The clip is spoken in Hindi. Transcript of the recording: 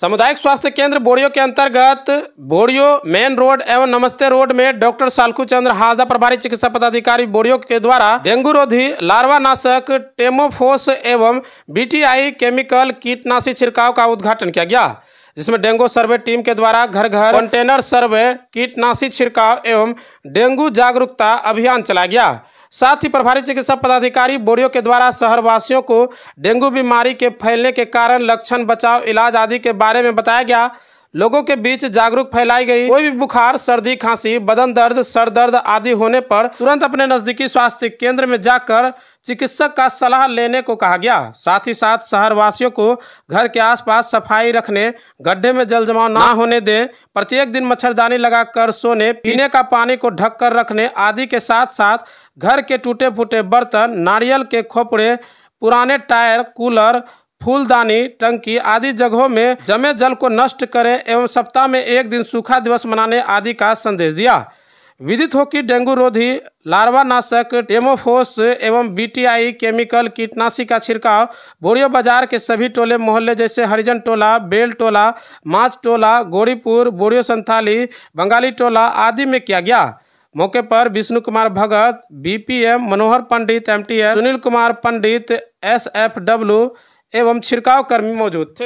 सामुदायिक स्वास्थ्य केंद्र बोरियो के अंतर्गत बोरियो मेन रोड एवं नमस्ते रोड में डॉक्टर सालकू चंद्र हाजा प्रभारी चिकित्सा पदाधिकारी बोरियो के द्वारा डेंगू रोधी लार्वा नाशक टेमोफोस एवं बीटीआई केमिकल कीटनाशी छिड़काव का उद्घाटन किया गया जिसमें डेंगू सर्वे टीम के द्वारा घर घर कंटेनर सर्वे कीटनाशी छिड़काव एवं डेंगू जागरूकता अभियान चलाया गया साथ ही प्रभारी चिकित्सा पदाधिकारी बोरियो के द्वारा शहरवासियों को डेंगू बीमारी के फैलने के कारण लक्षण बचाव इलाज आदि के बारे में बताया गया लोगों के बीच जागरूक फैलाई गई कोई भी बुखार सर्दी खांसी बदन दर्द सर दर्द आदि होने पर तुरंत अपने नजदीकी स्वास्थ्य केंद्र में जाकर चिकित्सक का सलाह लेने को कहा गया साथ ही साथ शहर वासियों को घर के आसपास सफाई रखने गड्ढे में जल जमाव ना होने दें प्रत्येक दिन मच्छरदानी लगाकर सोने पीने का पानी को ढककर रखने आदि के साथ साथ घर के टूटे फूटे बर्तन नारियल के खोपड़े पुराने टायर कूलर फूलदानी टंकी आदि जगहों में जमे जल को नष्ट करें एवं सप्ताह में एक दिन सूखा दिवस मनाने आदि का संदेश दिया विदित हो कि डेंगू रोधी लार्वा नाशक टेमोफोस एवं बीटीआई केमिकल कीटनाशी का छिड़काव बोरियो बाजार के सभी टोले मोहल्ले जैसे हरिजन टोला बेल टोला माच टोला गोरीपुर बोरियो संथाली बंगाली टोला आदि में किया गया मौके पर Vishnu Kumar Bhagat BPM Manohar Pandit MTS Sunil Kumar Pandit SFW एवं छिड़काव कर्मी मौजूद थे